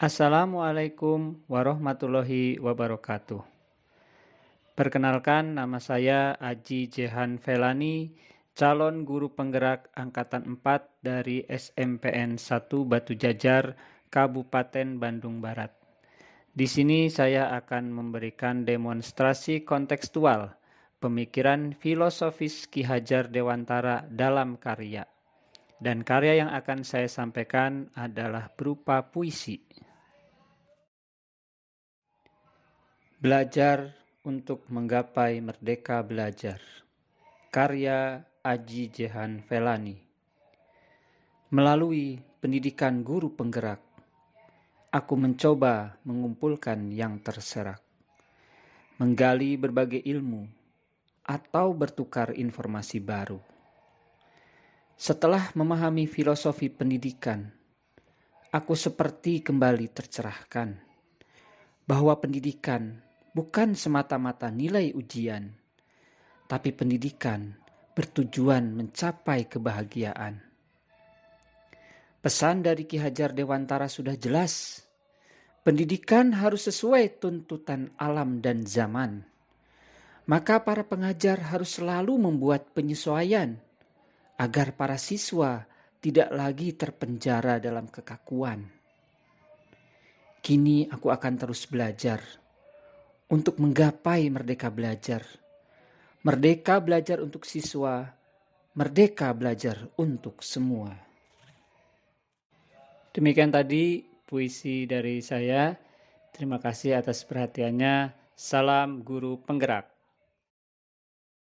Assalamualaikum warahmatullahi wabarakatuh. Perkenalkan nama saya Aji Jehan Velani, calon guru penggerak angkatan 4 dari SMPN 1 Batu Jajar, Kabupaten Bandung Barat. Di sini saya akan memberikan demonstrasi kontekstual pemikiran filosofis Ki Hajar Dewantara dalam karya. Dan karya yang akan saya sampaikan adalah berupa puisi. Belajar untuk menggapai merdeka belajar. Karya Aji Jehan Velani. Melalui pendidikan guru penggerak, aku mencoba mengumpulkan yang terserak, menggali berbagai ilmu, atau bertukar informasi baru. Setelah memahami filosofi pendidikan, aku seperti kembali tercerahkan bahwa pendidikan bukan semata-mata nilai ujian, tapi pendidikan bertujuan mencapai kebahagiaan. Pesan dari Ki Hajar Dewantara sudah jelas. Pendidikan harus sesuai tuntutan alam dan zaman. Maka para pengajar harus selalu membuat penyesuaian agar para siswa tidak lagi terpenjara dalam kekakuan. Kini aku akan terus belajar untuk menggapai Merdeka Belajar. Merdeka belajar untuk siswa, merdeka belajar untuk semua. Demikian tadi puisi dari saya. Terima kasih atas perhatiannya. Salam guru penggerak.